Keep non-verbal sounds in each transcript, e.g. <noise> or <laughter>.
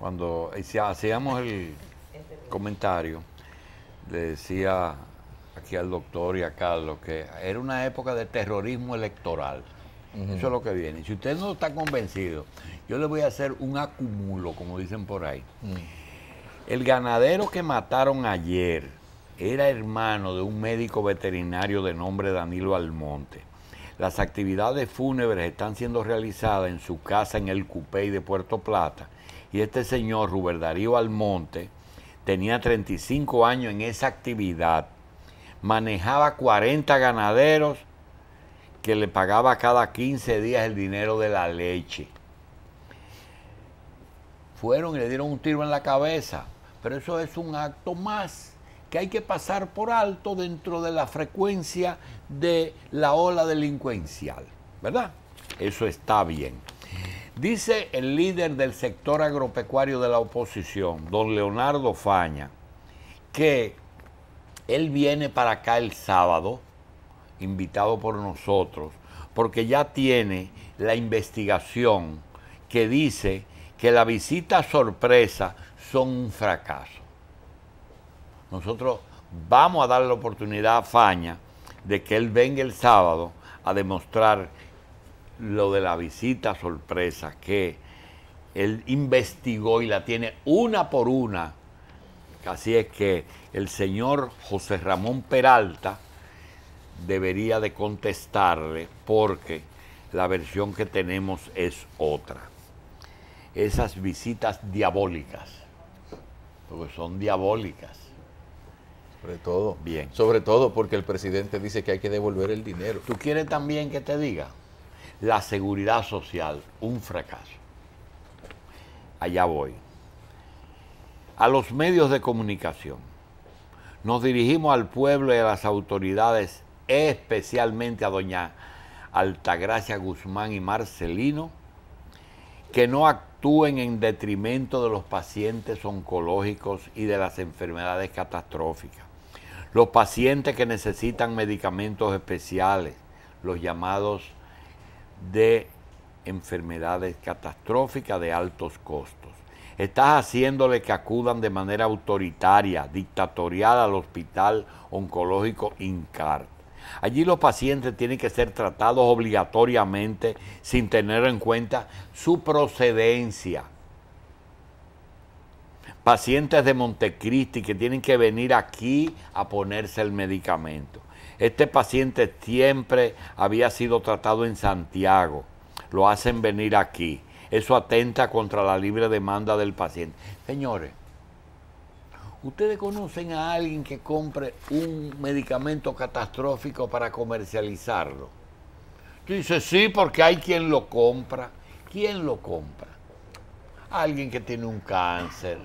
cuando hacíamos el comentario, le decía aquí al doctor y a Carlos que era una época de terrorismo electoral. Eso es lo que viene. Si usted no está convencido, yo le voy a hacer un acumulo, como dicen por ahí. Mm. El ganadero que mataron ayer era hermano de un médico veterinario de nombre Danilo Almonte. Las actividades fúnebres están siendo realizadas en su casa en el Cupey de Puerto Plata y este señor, Rubén Darío Almonte, tenía 35 años en esa actividad, manejaba 40 ganaderos que le pagaba cada 15 días el dinero de la leche. Fueron y le dieron un tiro en la cabeza, pero eso es un acto más que hay que pasar por alto dentro de la frecuencia de la ola delincuencial, ¿verdad? Eso está bien. Dice el líder del sector agropecuario de la oposición, don Leonardo Faña, que él viene para acá el sábado, invitado por nosotros, porque ya tiene la investigación que dice que la visita sorpresa son un fracaso. Nosotros vamos a dar la oportunidad a Faña de que él venga el sábado a demostrar lo de la visita sorpresa, que él investigó y la tiene una por una. Así es que el señor José Ramón Peralta debería de contestarle porque la versión que tenemos es otra. Esas visitas diabólicas, porque son diabólicas. Sobre todo. Bien. Sobre todo porque el presidente dice que hay que devolver el dinero. ¿Tú quieres también que te diga? la seguridad social, un fracaso. Allá voy. A los medios de comunicación. Nos dirigimos al pueblo y a las autoridades, especialmente a doña Altagracia Guzmán y Marcelino, que no actúen en detrimento de los pacientes oncológicos y de las enfermedades catastróficas. Los pacientes que necesitan medicamentos especiales, los llamados de enfermedades catastróficas de altos costos. Estás haciéndole que acudan de manera autoritaria, dictatorial al Hospital Oncológico INCART. Allí los pacientes tienen que ser tratados obligatoriamente sin tener en cuenta su procedencia. Pacientes de Montecristi que tienen que venir aquí a ponerse el medicamento. Este paciente siempre había sido tratado en Santiago. Lo hacen venir aquí. Eso atenta contra la libre demanda del paciente. Señores, ¿ustedes conocen a alguien que compre un medicamento catastrófico para comercializarlo? Dice, sí, porque hay quien lo compra. ¿Quién lo compra? Alguien que tiene un cáncer.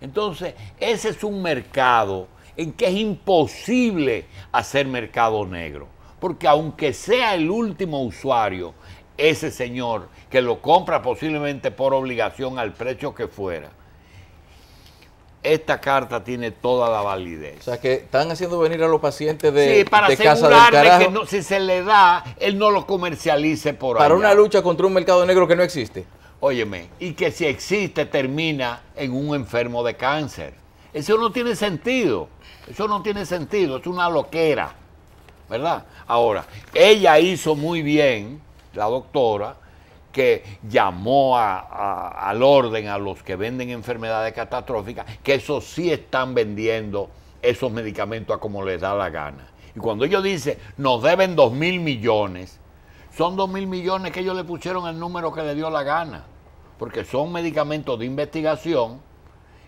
Entonces, ese es un mercado en que es imposible hacer mercado negro. Porque aunque sea el último usuario, ese señor que lo compra posiblemente por obligación al precio que fuera, esta carta tiene toda la validez. O sea que están haciendo venir a los pacientes de, sí, para de que no, si se le da, él no lo comercialice por Para una lucha contra un mercado negro que no existe. Óyeme, y que si existe termina en un enfermo de cáncer. Eso no tiene sentido. Eso no tiene sentido. Es una loquera. ¿Verdad? Ahora, ella hizo muy bien, la doctora, que llamó al orden a los que venden enfermedades catastróficas, que esos sí están vendiendo esos medicamentos a como les da la gana. Y cuando ellos dicen, nos deben dos mil millones, son dos mil millones que ellos le pusieron el número que le dio la gana, porque son medicamentos de investigación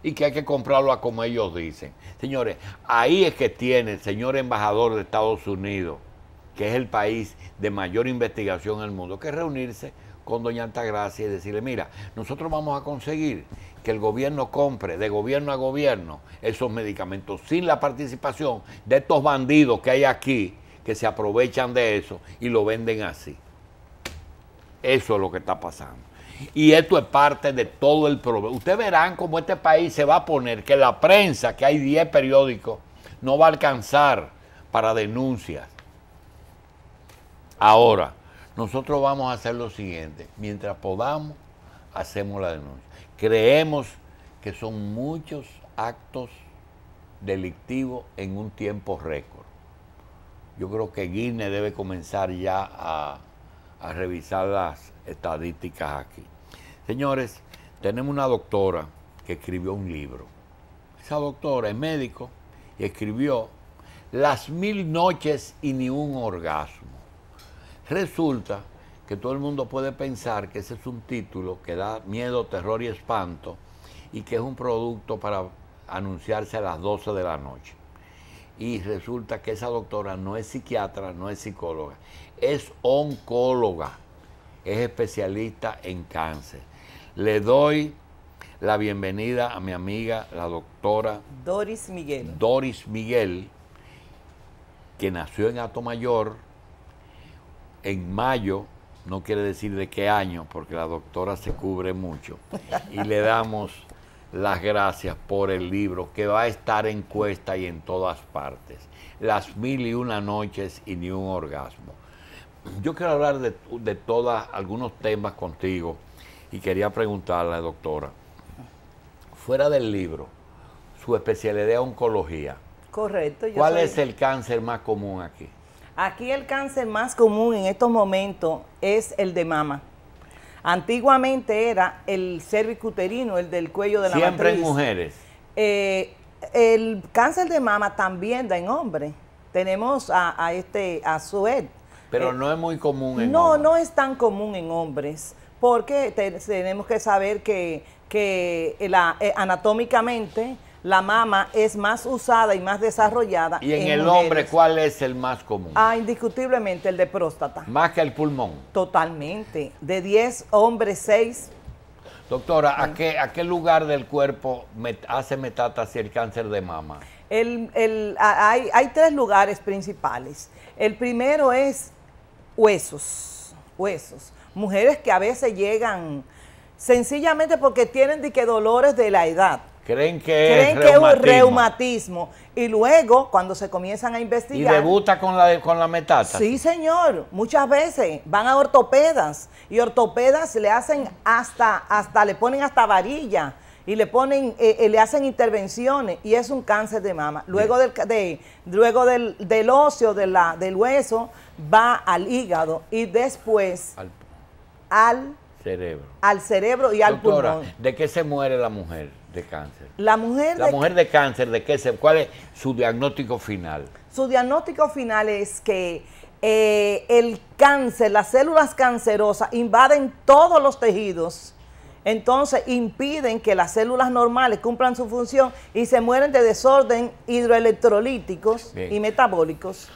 y que hay que comprarlo a como ellos dicen. Señores, ahí es que tiene el señor embajador de Estados Unidos, que es el país de mayor investigación en el mundo, que reunirse con doña Altagracia y decirle, mira, nosotros vamos a conseguir que el gobierno compre de gobierno a gobierno esos medicamentos sin la participación de estos bandidos que hay aquí, que se aprovechan de eso y lo venden así. Eso es lo que está pasando. Y esto es parte de todo el problema. Ustedes verán cómo este país se va a poner que la prensa, que hay 10 periódicos, no va a alcanzar para denuncias. Ahora, nosotros vamos a hacer lo siguiente. Mientras podamos, hacemos la denuncia. Creemos que son muchos actos delictivos en un tiempo récord. Yo creo que Guinea debe comenzar ya a, a revisar las estadísticas aquí. Señores, tenemos una doctora que escribió un libro. Esa doctora es médico y escribió Las mil noches y ni un orgasmo. Resulta que todo el mundo puede pensar que ese es un título que da miedo, terror y espanto y que es un producto para anunciarse a las 12 de la noche. Y resulta que esa doctora no es psiquiatra, no es psicóloga, es oncóloga, es especialista en cáncer le doy la bienvenida a mi amiga, la doctora Doris Miguel. Doris Miguel, que nació en Atomayor en mayo, no quiere decir de qué año, porque la doctora se cubre mucho. Y le damos las gracias por el libro que va a estar en cuesta y en todas partes. Las mil y una noches y ni un orgasmo. Yo quiero hablar de, de todas, algunos temas contigo y quería preguntarle, doctora, fuera del libro, su especialidad es oncología. Correcto. Yo ¿Cuál es el cáncer más común aquí? Aquí el cáncer más común en estos momentos es el de mama. Antiguamente era el cervicuterino, el del cuello de la Siempre matriz. Siempre en mujeres. Eh, el cáncer de mama también da en hombres. Tenemos a, a, este a suet Pero eh, no es muy común en No, no es tan común en hombres porque tenemos que saber que, eh, eh, anatómicamente la mama es más usada y más desarrollada. ¿Y en, el hombre cuál es el más común? Ah, indiscutiblemente el de próstata. Más que el pulmón. Totalmente. De 10 hombres, 6. Doctora, ¿a mm. qué, ¿a lugar del cuerpo hace metástasis el cáncer de mama? hay, hay tres lugares principales. El primero es huesos, huesos mujeres que a veces llegan sencillamente porque tienen dolores de la edad. Creen que es que reumatismo. Y luego, cuando se comienzan a investigar. Y debuta con la, con la metástasis. Sí, señor. Muchas veces van a ortopedas y ortopedas le hacen hasta, hasta le ponen hasta varilla y le ponen, eh, eh, le hacen intervenciones y es un cáncer de mama. Luego del, de, luego del, del óseo, de del hueso, va al hígado y después al cerebro. Al cerebro y al pulmón. ¿De qué se muere la mujer de cáncer? La mujer la de mujer de cáncer, ¿de qué se cuál es su diagnóstico final? Su diagnóstico final es que eh, el cáncer, las células cancerosas invaden todos los tejidos. Entonces impiden que las células normales cumplan su función y se mueren de desorden hidroelectrolíticos y metabólicos.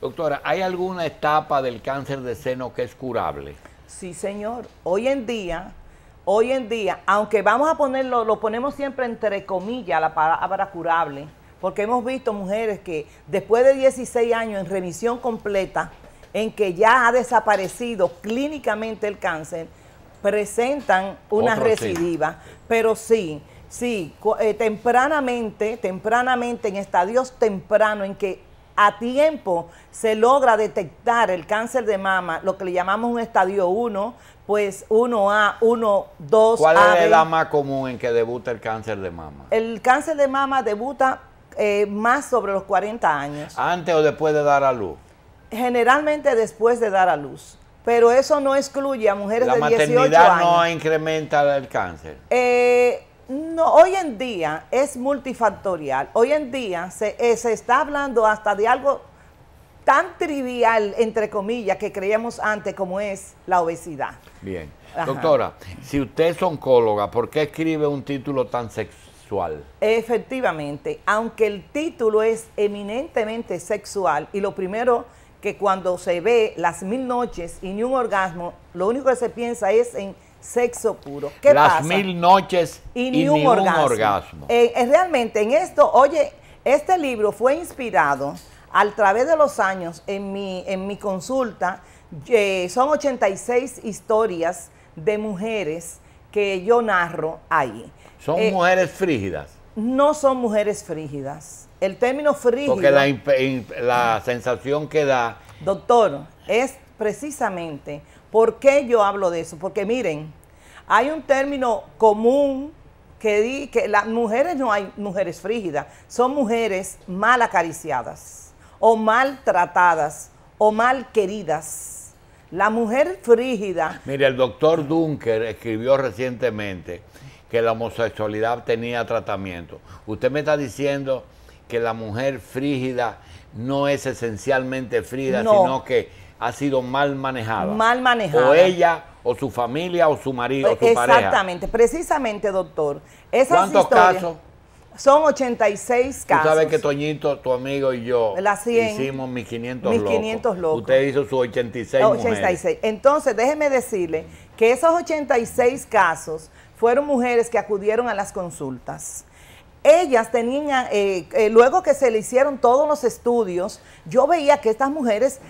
Doctora, ¿hay alguna etapa del cáncer de seno que es curable? Sí, señor. Hoy en día, hoy en día, aunque vamos a ponerlo, lo ponemos siempre entre comillas la palabra curable, porque hemos visto mujeres que después de 16 años en remisión completa, en que ya ha desaparecido clínicamente el cáncer, presentan una recidiva. Pero sí, sí, eh, tempranamente, tempranamente, en estadios temprano en que a tiempo se logra detectar el cáncer de mama, lo que le llamamos un estadio 1, pues 1A, 1, 2. ¿Cuál es la más común en que debuta el cáncer de mama? El cáncer de mama debuta eh, más sobre los 40 años. ¿Antes o después de dar a luz? Generalmente después de dar a luz. Pero eso no excluye a mujeres de 18 años. ¿La maternidad no incrementa el cáncer? Eh no, hoy en día es multifactorial. Hoy en día eh, se, está hablando hasta de algo tan trivial, entre comillas, que creíamos antes como es la obesidad. Bien. Doctora, si usted es oncóloga, ¿por qué escribe un título tan sexual? Efectivamente, aunque el título es eminentemente sexual y lo primero que cuando se ve las mil noches y ni un orgasmo, lo único que se piensa es en sexo puro. ¿Qué Las mil noches y, ni, orgasmo. Eh, eh, realmente en esto, oye, este libro fue inspirado a través de los años en mi, en mi consulta. Eh, son 86 historias de mujeres que yo narro ahí. ¿Son mujeres frígidas? No son mujeres frígidas. El término frígido. Porque la, la sensación que da. Doctor, es precisamente ¿Por qué yo hablo de eso? Porque miren, hay un término común que di que las mujeres no hay mujeres frígidas, son mujeres mal acariciadas o maltratadas o mal queridas. La mujer frígida. Mire, el doctor Dunker escribió recientemente que la homosexualidad tenía tratamiento. Usted me está diciendo que la mujer frígida no es esencialmente frígida, sino que ha sido mal manejada. Mal manejada. O ella, o su familia, o su marido, o su Exactamente. pareja. Exactamente, precisamente, doctor. Esas ¿Cuántos casos? Son 86 casos. Tú sabes que Toñito, tu amigo y yo hicimos mis 500, 500 locos. Usted hizo sus 86 86. Entonces, déjeme decirle que esos 86 casos fueron mujeres que acudieron a las consultas ellas tenían, eh, eh, luego que se le hicieron todos los estudios, yo veía que estas mujeres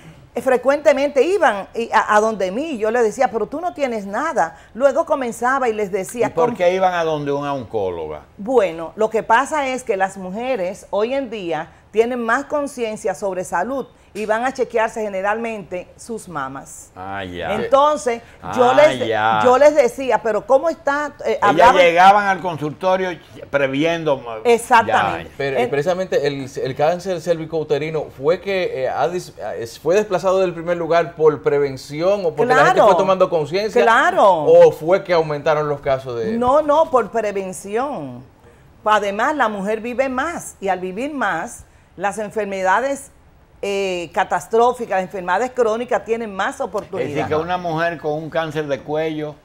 frecuentemente iban a, a, donde mí. Yo les decía, pero tú no tienes nada. Luego comenzaba y les decía. ¿Y por qué iban a donde una oncóloga? Bueno, lo que pasa es que las mujeres hoy en día tienen más conciencia sobre salud y van a chequearse generalmente sus mamas. Ah, ya. Entonces, yo, ah, les, yo les decía, pero ¿cómo está? Ya eh, llegaban al consultorio previendo. Exactamente. Pero, precisamente el, cáncer cáncer uterino, fue que eh, eh, fue desplazado del primer lugar por prevención o porque la gente fue tomando conciencia. Claro. O fue que aumentaron los casos de. No, no, por prevención. Además, la mujer vive más y al vivir más, las enfermedades eh, catastróficas, enfermedades crónicas tienen más oportunidades. Es decir, que una mujer con un cáncer de cuello,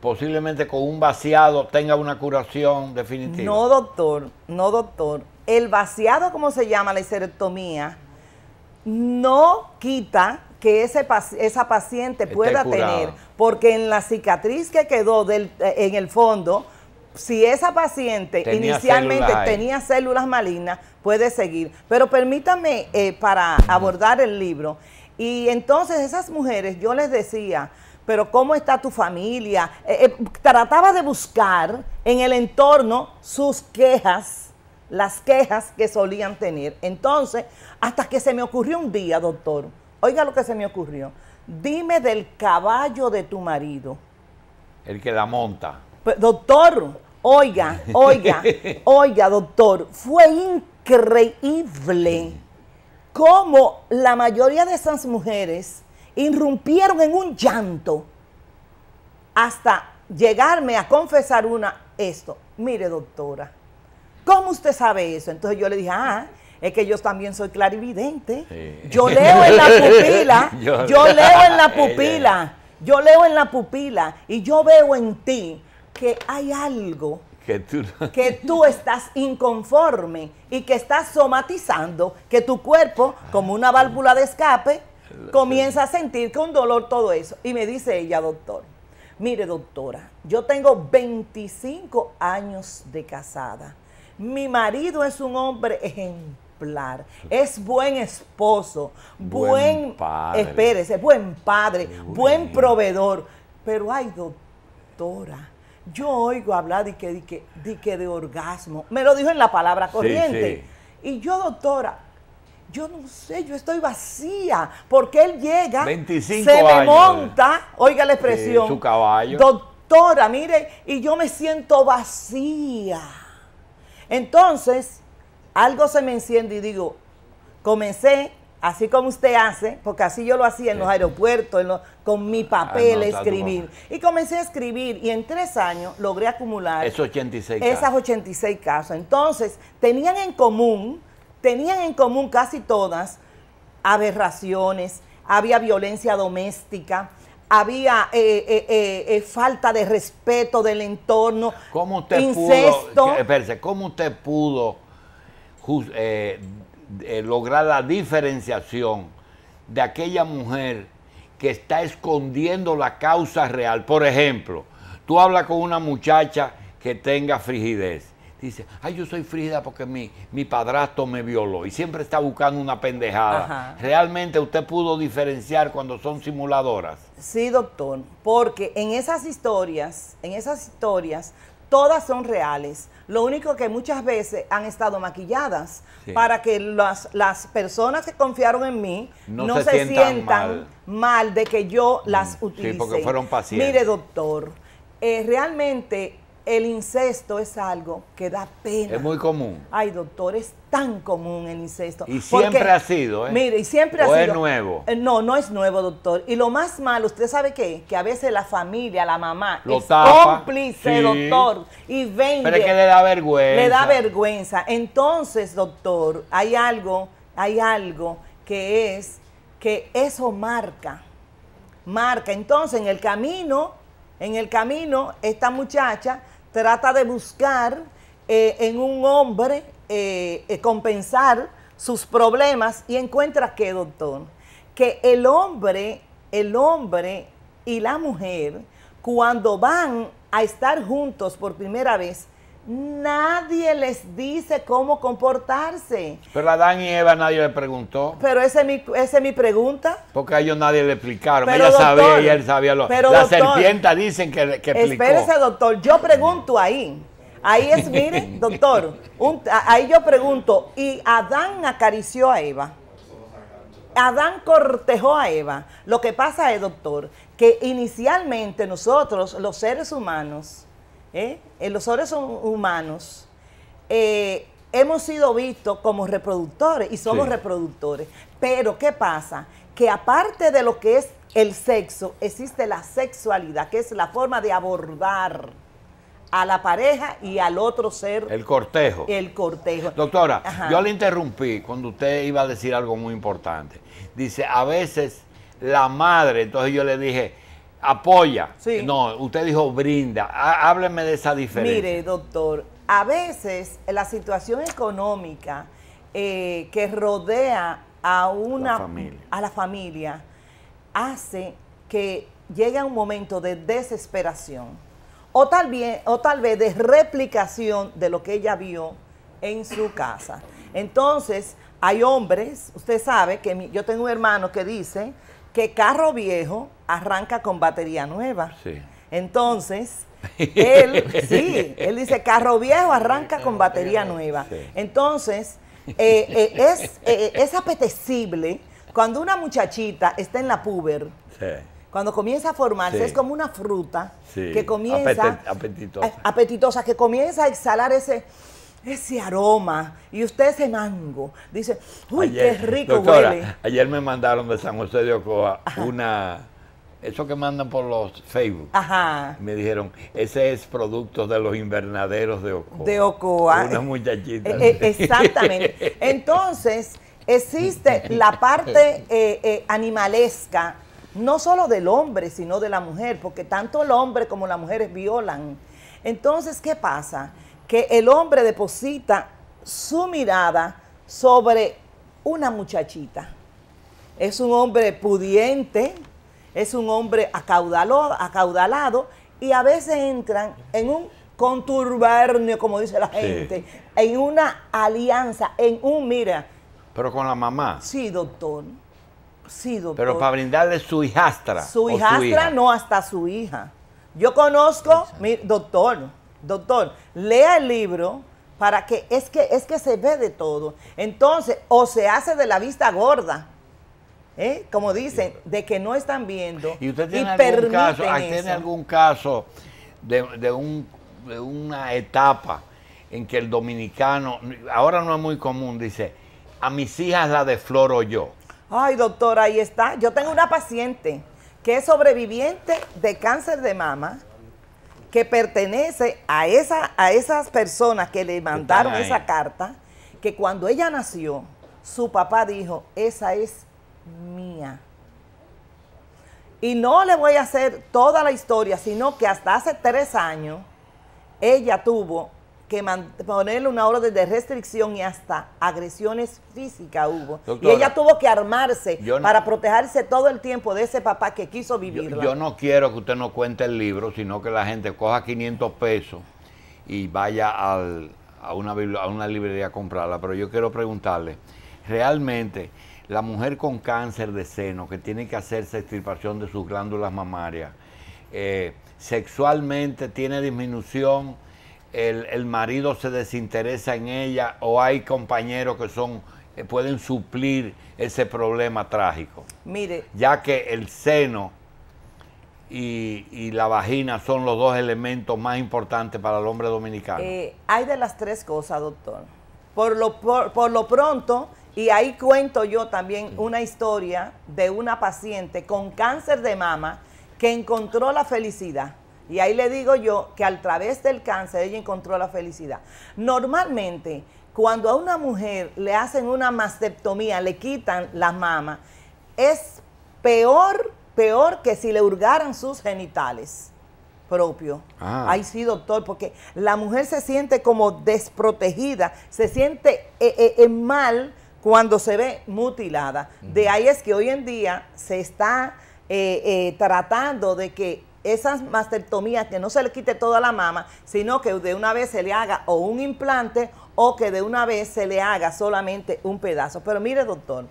posiblemente con un vaciado, tenga una curación definitiva. No, doctor, no, doctor. El vaciado, como se llama la iserectomía, no quita que ese, esa paciente pueda tener, porque en la cicatriz que quedó eh, en el fondo, si esa paciente inicialmente tenía células malignas, puede seguir. Pero permítame eh, para abordar el libro. Y entonces esas mujeres, yo les decía, pero ¿cómo está tu familia? Eh, eh, trataba de buscar en el entorno sus quejas, las quejas que solían tener. Entonces, hasta que se me ocurrió un día, doctor, oiga lo que se me ocurrió, dime del caballo de tu marido. El que la monta. doctor, oiga, oiga, <laughs> oiga, doctor, fue increíble increíble cómo la mayoría de esas mujeres irrumpieron en un llanto hasta llegarme a confesar una esto. Mire, doctora, ¿cómo usted sabe eso? Entonces yo le dije, ah, es que yo también soy clarividente. Yo leo en la <laughs> pupila, <laughs> yo leo en la <laughs> pupila, yo leo en la pupila y yo veo en ti que hay algo que tú, estás inconforme y que estás somatizando, que tu cuerpo, como una válvula de escape, comienza a sentir con dolor todo eso. Y me dice ella, doctor, mire doctora, yo tengo 25 años de casada. Mi marido es un hombre ejemplar, es buen esposo, buen, padre. buen padre, buen proveedor. Pero ay, doctora, yo oigo hablar de que, de orgasmo. Me lo dijo en la palabra corriente. Y yo, doctora, yo no sé, yo estoy vacía, porque él llega, se me monta, eh, oiga la expresión, caballo. Doctora, mire, y yo me siento vacía. Entonces, algo se me enciende y digo, comencé así como usted hace, porque así yo lo hacía en los aeropuertos, con mi ah, papel escribir. Y comencé a escribir y en tres años logré acumular esos 86 esas 86 casos. Entonces, tenían en común, tenían en común casi todas aberraciones, había violencia doméstica, había eh, eh, eh, falta de respeto del entorno, ¿Cómo usted incesto. Pudo, ¿Cómo usted pudo lograr la diferenciación de aquella mujer que está escondiendo la causa real. Por ejemplo, tú hablas con una muchacha que tenga frigidez. Dice, ay, yo soy frígida porque mi, mi padrastro me violó y siempre está buscando una pendejada. ¿Realmente usted pudo diferenciar cuando son simuladoras? Sí, doctor, porque en esas historias, en esas historias, todas son reales. Lo único que muchas veces han estado maquilladas para que las, las, personas que confiaron en mí no, se, sientan, mal. de que yo las utilice. Mm, sí, porque fueron pacientes. Mire, doctor, eh, realmente el incesto es algo que da pena. Es muy común. Ay, doctor, es tan común el incesto. Y siempre ha sido, ¿eh? Mire, y siempre ha sido. es nuevo? Eh, no, no es nuevo, doctor. Y lo más malo, ¿usted sabe qué? Que a veces la familia, la mamá, es cómplice, doctor, y vende. Pero es que le da vergüenza. Le da vergüenza. Entonces, doctor, hay algo, hay algo que es que eso marca. Marca. Entonces, en el camino, en el camino, esta muchacha trata de buscar eh, en un hombre eh, eh, compensar sus problemas y encuentra que, doctor, que el hombre, el hombre y la mujer, cuando van a estar juntos por primera vez, Nadie les dice cómo comportarse. Pero a Adán y Eva nadie le preguntó. Pero esa es mi, pregunta. Porque a ellos nadie le explicaron. Pero, Ella sabía y él sabía lo Pero la dicen que, que explicó. Espérese, doctor. Yo pregunto ahí. Ahí es, <laughs> mire, doctor. ahí yo pregunto. ¿Y Adán acarició a Eva? Adán cortejó a Eva. Lo que pasa es, doctor, que inicialmente nosotros, los seres humanos, ¿eh? ¿eh? los hombres son humanos, eh, hemos sido vistos como reproductores y somos reproductores. Pero ¿qué pasa? Que aparte de lo que es el sexo, existe la sexualidad, que es la forma de abordar a la pareja y al otro ser. El cortejo. El cortejo. Doctora, yo le interrumpí cuando usted iba a decir algo muy importante. Dice, a veces la madre, entonces yo le dije, Apoya. No, usted dijo brinda. Hábleme de esa diferencia. Mire, doctor, a veces la situación económica eh, que rodea a una a la familia hace que llegue un momento de desesperación o tal, o tal vez de replicación de lo que ella vio en su casa. Entonces, hay hombres, usted sabe que yo tengo un hermano que dice, que carro viejo arranca con batería nueva. Entonces, <laughs> él, sí, él dice, carro viejo arranca con batería nueva. Entonces, eh, eh, es, eh, es apetecible cuando una muchachita está en la puber. cuando comienza a formarse, es como una fruta que comienza. apetitosa, que comienza a exhalar ese, ese aroma y usted ese mango. Dice, uy, qué rico huele. Ayer me mandaron de San José de Ocoa una, eso que mandan por los Facebook. Ajá. Me dijeron, ese es producto de los invernaderos de Ocoa. De Ocoa. Eh, eh, exactamente. <laughs> Entonces, existe la parte eh, animalesca, no solo del hombre, sino de la mujer, porque tanto el hombre como la mujer violan. Entonces, ¿qué pasa? que el hombre deposita su mirada sobre una muchachita. Es un hombre pudiente, es un hombre acaudalado, acaudalado y a veces entran en un conturbernio, como dice la gente, en una alianza, en un, mira. Pero con la mamá. Sí, doctor. Sí, doctor. Pero para brindarle su hijastra. Su hijastra, no, hasta su hija. Yo conozco, mi, doctor, doctor, lea el libro para que es que es que se ve de todo. Entonces, o se hace de la vista gorda. ¿eh? Como dicen, de que no están viendo. ¿Y usted tiene, algún, caso, ¿tiene algún caso de, una etapa en que el dominicano, ahora no es muy común, dice, a mis hijas la defloro yo? Ay, doctor, ahí está. Yo tengo una paciente que es sobreviviente de cáncer de mama que pertenece a, esa, a esas personas que le mandaron esa carta, que cuando ella nació, su papá dijo, esa es mía. Y no le voy a hacer toda la historia, sino que hasta hace tres años, ella tuvo que ponerle una orden de restricción y hasta agresiones físicas hubo. y ella tuvo que armarse para protegerse todo el tiempo de ese papá que quiso vivirla. Yo, no quiero que usted no cuente el libro, sino que la gente coja 500 pesos y vaya a, una, librería a comprarla. Pero yo quiero preguntarle, realmente la mujer con cáncer de seno que tiene que hacerse extirpación de sus glándulas mamarias, eh, sexualmente tiene disminución el, marido se desinteresa en ella o hay compañeros que son eh, pueden suplir ese problema trágico. Mire. Ya que el seno y, la vagina son los dos elementos más importantes para el hombre dominicano. Eh, hay de las tres cosas, doctor. Por lo, por lo pronto, y ahí cuento yo también una historia de una paciente con cáncer de mama que encontró la felicidad y ahí le digo yo que a través del cáncer ella encontró la felicidad. Normalmente, cuando a una mujer le hacen una mastectomía, le quitan las mamas, es peor, peor que si le hurgaran sus genitales propio. Ahí sí, doctor, porque la mujer se siente como desprotegida, se siente eh, eh, eh, mal cuando se ve mutilada. De ahí es que hoy en día se está tratando de que esas mastectomías, que no se le quite toda la mama, sino que de una vez se le haga o un implante o que de una vez se le haga solamente un pedazo. Pero mire, doctor,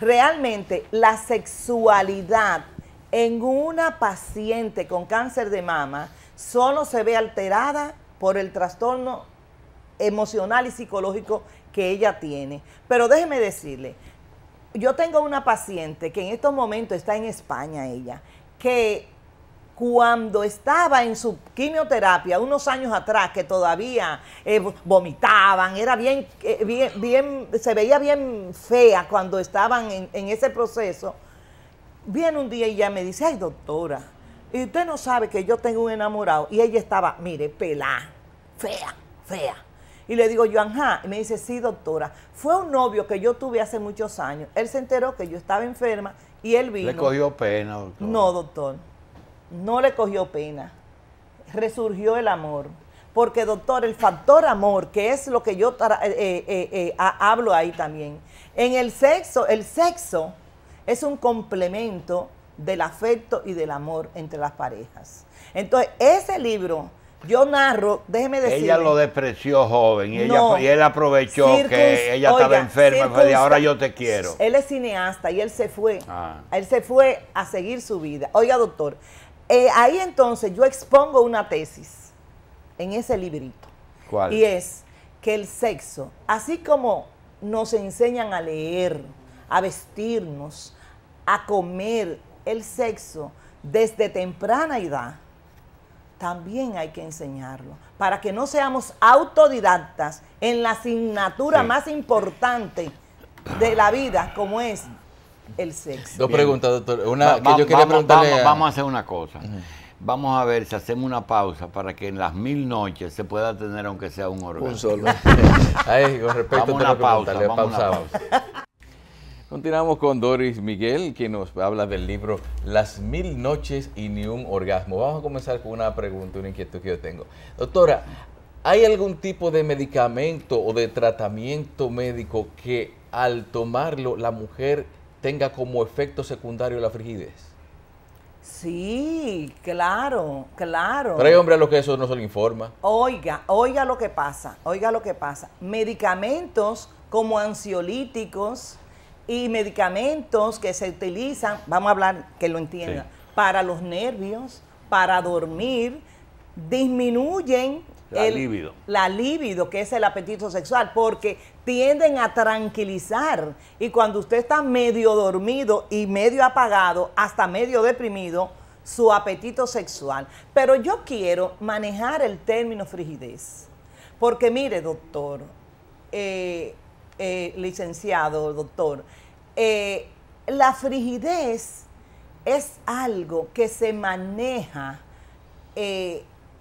realmente la sexualidad en una paciente con cáncer de mama solo se ve alterada por el trastorno emocional y psicológico que ella tiene. Pero déjeme decirle, yo tengo una paciente que en estos momentos está en España ella, que cuando estaba en su quimioterapia unos años atrás, que todavía eh, vomitaban, era eh, bien, bien, se veía bien fea cuando estaban en, ese proceso, viene un día y ya me dice, ay doctora, y usted no sabe que yo tengo un enamorado. Y ella estaba, mire, pelada, fea, fea. Y le digo yo, ajá, y me dice, sí doctora, fue un novio que yo tuve hace muchos años. Él se enteró que yo estaba enferma y él vino. Le cogió pena, doctor. No, doctor no le cogió pena, resurgió el amor. Porque doctor, el factor amor, que es lo que yo eh, eh, eh, hablo ahí también, en el sexo, el sexo es un complemento del afecto y del amor entre las parejas. Entonces, ese libro yo narro, déjeme decir. Ella lo despreció joven y, ella, él aprovechó que ella estaba enferma. y ahora yo te quiero. Él es cineasta y él se fue. Ah. Él se fue a seguir su vida. Oiga, doctor, eh, ahí entonces yo expongo una tesis en ese librito. ¿Cuál? Y es que el sexo, así como nos enseñan a leer, a vestirnos, a comer, el sexo desde temprana edad, también hay que enseñarlo, para que no seamos autodidactas en la asignatura más importante de la vida, como es el sexo. Dos preguntas, doctor. Una que yo quería vamos, preguntarle. Vamos, a... hacer una cosa. Vamos a ver si hacemos una pausa para que en las mil noches se pueda tener, aunque sea un orgasmo Un solo. <laughs> con respecto a una pausa, pausamos. <laughs> Continuamos con Doris Miguel, que nos habla del libro Las mil noches y ni un orgasmo. Vamos a comenzar con una pregunta, una inquietud que yo tengo. Doctora, ¿hay algún tipo de medicamento o de tratamiento médico que al tomarlo la mujer tenga como efecto secundario la frigidez. Sí, claro, claro. Pero hay hombres a los que eso no se le informa. Oiga, oiga lo que pasa, oiga lo que pasa. Medicamentos como ansiolíticos y medicamentos que se utilizan, vamos a hablar que lo entiendan, para los nervios, para dormir, disminuyen la el, libido. La libido, que es el apetito sexual, porque tienden a tranquilizar. Y cuando usted está medio dormido y medio apagado, hasta medio deprimido, su apetito sexual. Pero yo quiero manejar el término frigidez. Porque mire, doctor, eh, eh, licenciado, doctor, eh, la frigidez es algo que se maneja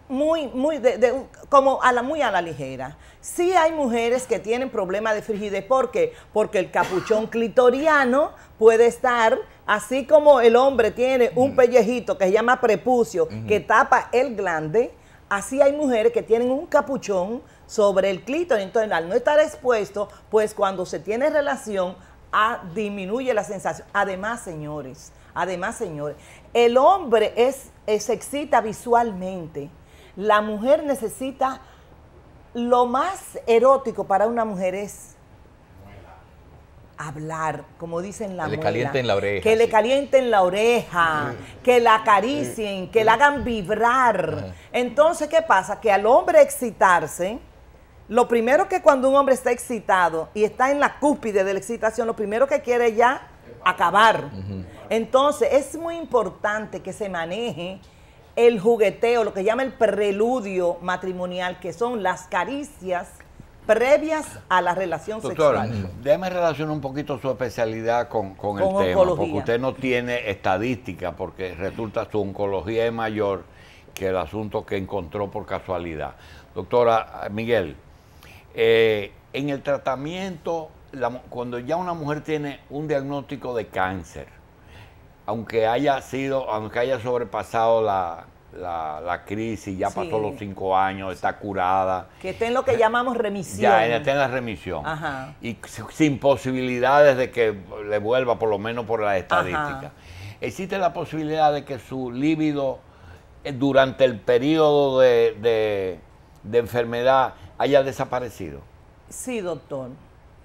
muy, muy, de, como a la, muy a la ligera. Sí hay mujeres que tienen problemas de frigidez. ¿Por qué? Porque el capuchón <laughs> clitoriano puede estar, así como el hombre tiene un pellejito que se llama prepucio, que tapa el glande, así hay mujeres que tienen un capuchón sobre el clítoris. Entonces, al no estar expuesto, pues cuando se tiene relación, a, disminuye la sensación. Además, señores, además, señores, el hombre es eh, se excita visualmente. La mujer necesita lo más erótico para una mujer es hablar, como dicen la que le calienten la oreja, que le calienten la oreja, que la acaricien, que la hagan vibrar. Entonces, ¿qué pasa? Que al hombre excitarse, lo primero que cuando un hombre está excitado y está en la cúspide de la excitación, lo primero que quiere ya acabar. Entonces, es muy importante que se maneje el jugueteo, lo que llama el preludio matrimonial, que son las caricias previas a la relación Doctora, sexual. Mm, déjame relacionar un poquito su especialidad con, el tema, porque usted no tiene estadística, porque resulta su oncología es mayor que el asunto que encontró por casualidad. Doctora eh, Miguel, eh, en el tratamiento, cuando ya una mujer tiene un diagnóstico de cáncer, aunque haya sido, aunque haya sobrepasado la, crisis, ya pasó los cinco años, está curada. Que esté en lo que eh, llamamos remisión. Ya, esté en la remisión. Ajá. Y sin posibilidades de que le vuelva, por lo menos por las estadísticas. Existe la posibilidad de que su líbido eh, durante el periodo de enfermedad haya desaparecido. Sí, doctor,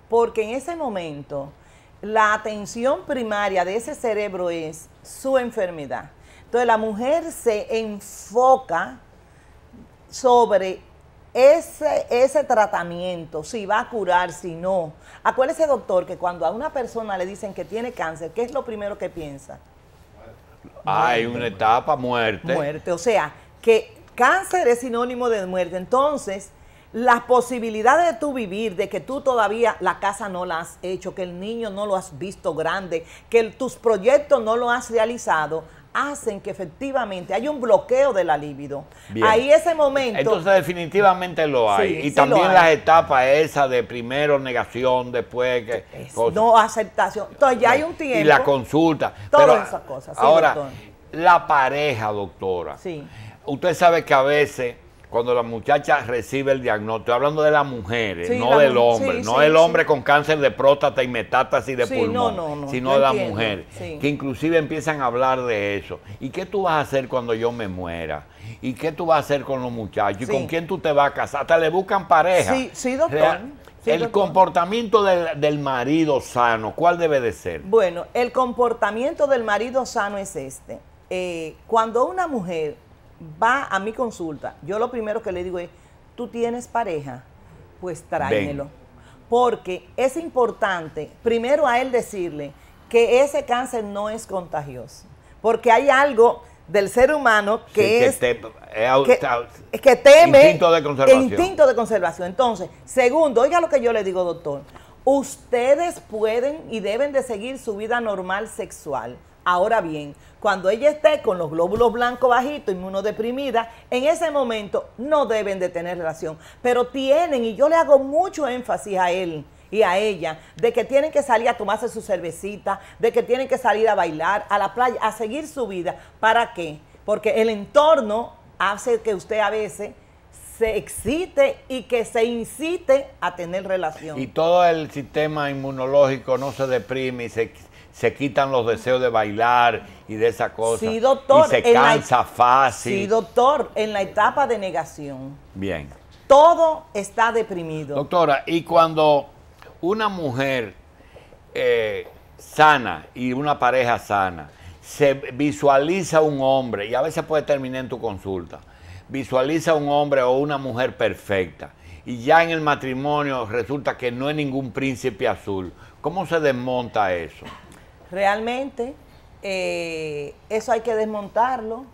porque en ese momento la atención primaria de ese cerebro es su enfermedad. Entonces la mujer se enfoca sobre ese, ese tratamiento, si va a curar, si no. Acuérdese, doctor, que cuando a una persona le dicen que tiene cáncer, ¿qué es lo primero que piensa? Hay una etapa muerte. Muerte, o sea, que cáncer es sinónimo de muerte. Entonces, las posibilidades de tu vivir, de que tú todavía la casa no la has hecho, que el niño no lo has visto grande, que tus proyectos no lo has realizado, hacen que efectivamente hay un bloqueo de la libido. Ahí ese momento... Entonces definitivamente lo hay. y también las etapas esas de primero negación, después que... no aceptación. Entonces ya hay un tiempo. Y la consulta. Todas esas cosas. ahora, la pareja, doctora. Sí. Usted sabe que a veces cuando la muchacha recibe el diagnóstico, hablando de las mujeres, no del hombre, no del hombre con cáncer de próstata y metástasis de pulmón, sino de la mujer, que inclusive empiezan a hablar de eso. ¿Y qué tú vas a hacer cuando yo me muera? ¿Y qué tú vas a hacer con los muchachos? ¿Y con quién tú te vas a casar? Hasta le buscan pareja. Sí, doctor. el comportamiento del, marido sano, ¿cuál debe de ser? Bueno, el comportamiento del marido sano es este. Eh, cuando una mujer va a mi consulta, yo lo primero que le digo es, tú tienes pareja, pues tráemelo. Porque es importante, primero a él decirle que ese cáncer no es contagioso. Porque hay algo del ser humano que es eh, que, teme instinto de conservación. instinto de conservación. Entonces, segundo, oiga lo que yo le digo, doctor. Ustedes pueden y deben de seguir su vida normal sexual. Ahora bien, cuando ella esté con los glóbulos blancos bajitos, inmunodeprimida, en ese momento no deben de tener relación, pero tienen, y yo le hago mucho énfasis a él y a ella, de que tienen que salir a tomarse su cervecita, de que tienen que salir a bailar, a la playa, a seguir su vida. ¿Para qué? Porque el entorno hace que usted a veces se excite y que se incite a tener relación. Y todo el sistema inmunológico no se deprime y se se quitan los deseos de bailar y de esa cosa. doctor. Y se cansa fácil. Sí, doctor, en la etapa de negación. Bien. Todo está deprimido. Doctora, y cuando una mujer eh, sana y una pareja sana, se visualiza un hombre, y a veces puede terminar en tu consulta, visualiza un hombre o una mujer perfecta, y ya en el matrimonio resulta que no es ningún príncipe azul. ¿Cómo se desmonta eso? Realmente, eh, eso hay que desmontarlo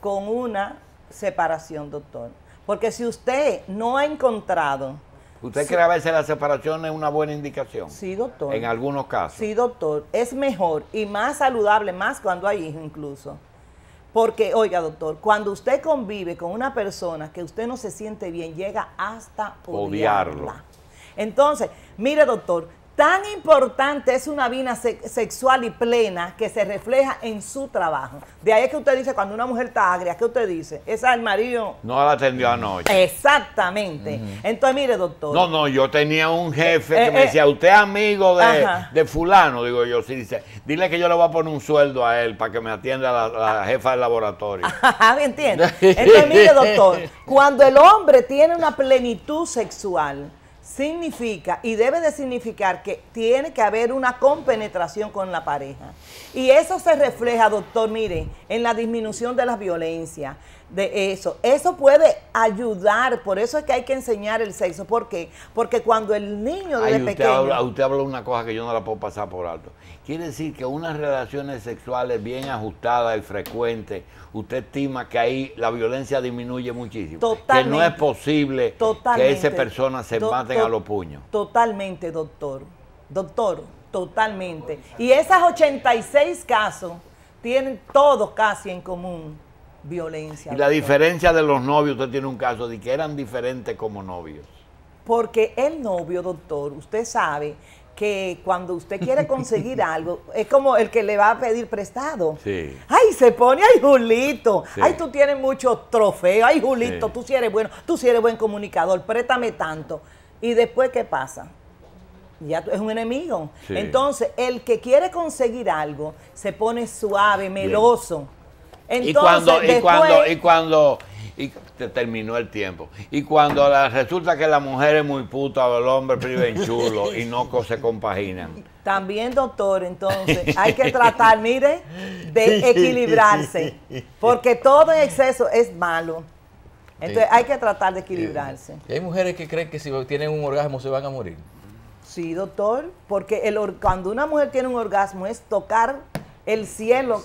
con una separación, doctor. Porque si usted no ha encontrado... ¿Usted cree a veces la separación es una buena indicación? Sí, doctor. En algunos casos. Sí, doctor. Es mejor y más saludable, más cuando hay hijos incluso. Porque, oiga, doctor, cuando usted convive con una persona que usted no se siente bien, llega hasta odiarla. Entonces, mire, doctor, Tan importante es una vida sexual y plena que se refleja en su trabajo. De ahí es que usted dice, cuando una mujer está agria, ¿qué usted dice? Esa el marido... No la atendió anoche. Exactamente. Entonces, mire, doctor. No, no, yo tenía un jefe eh, que me eh, decía, usted es amigo de, fulano, digo yo, sí, dice, dile que yo le voy a poner un sueldo a él para que me atienda la, ah. jefa del laboratorio. <laughs> Ah, ¿Me entiende? <laughs> Entonces, mire, doctor, cuando el hombre tiene una plenitud sexual, significa y debe de significar que tiene que haber una compenetración con la pareja. Y eso se refleja, doctor, mire, en la disminución de la violencia de eso. Eso puede ayudar, por eso es que hay que enseñar el sexo. ¿Por qué? Porque cuando el niño de usted pequeño... de una cosa que yo no la puedo pasar por alto. Quiere decir que unas relaciones sexuales bien ajustadas y frecuentes, usted estima que ahí la violencia disminuye muchísimo. Totalmente. Que no es posible que esa persona se mate a los puños. Totalmente, doctor. Doctor, totalmente. Y esas 86 casos tienen todos casi en común violencia. Y la diferencia de los novios, usted tiene un caso de que eran diferentes como novios. Porque el novio, doctor, usted sabe que cuando usted quiere <laughs> conseguir algo, es como el que le va a pedir prestado. Sí. Ay, se pone, ay, Julito, ay, tú tienes muchos trofeos, ay, Julito, tú si eres bueno, tú si eres buen comunicador, préstame tanto. ¿Y después qué pasa? ya es un enemigo. Entonces, el que quiere conseguir algo se pone suave, meloso. y cuando, y cuando, y cuando, terminó el tiempo. Y cuando resulta que la mujer es muy puta o el hombre priven chulo y no se compaginan. También, doctor, entonces hay que tratar, mire, de <laughs> equilibrarse. Porque todo en exceso es malo. Entonces hay que tratar de equilibrarse. Eh, hay mujeres que creen que si tienen un orgasmo se van a morir. Sí, doctor, porque el cuando una mujer tiene un orgasmo es tocar el cielo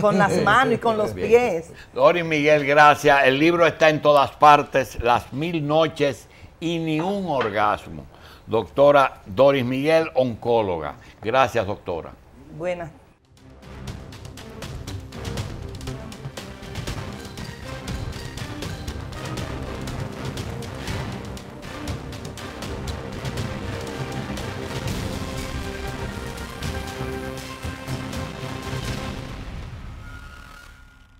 con las manos y con los pies. Doris Miguel, gracias. El libro está en todas partes, Las Mil Noches y Ni un Orgasmo. Doctora Doris Miguel, oncóloga. Gracias, doctora. Buenas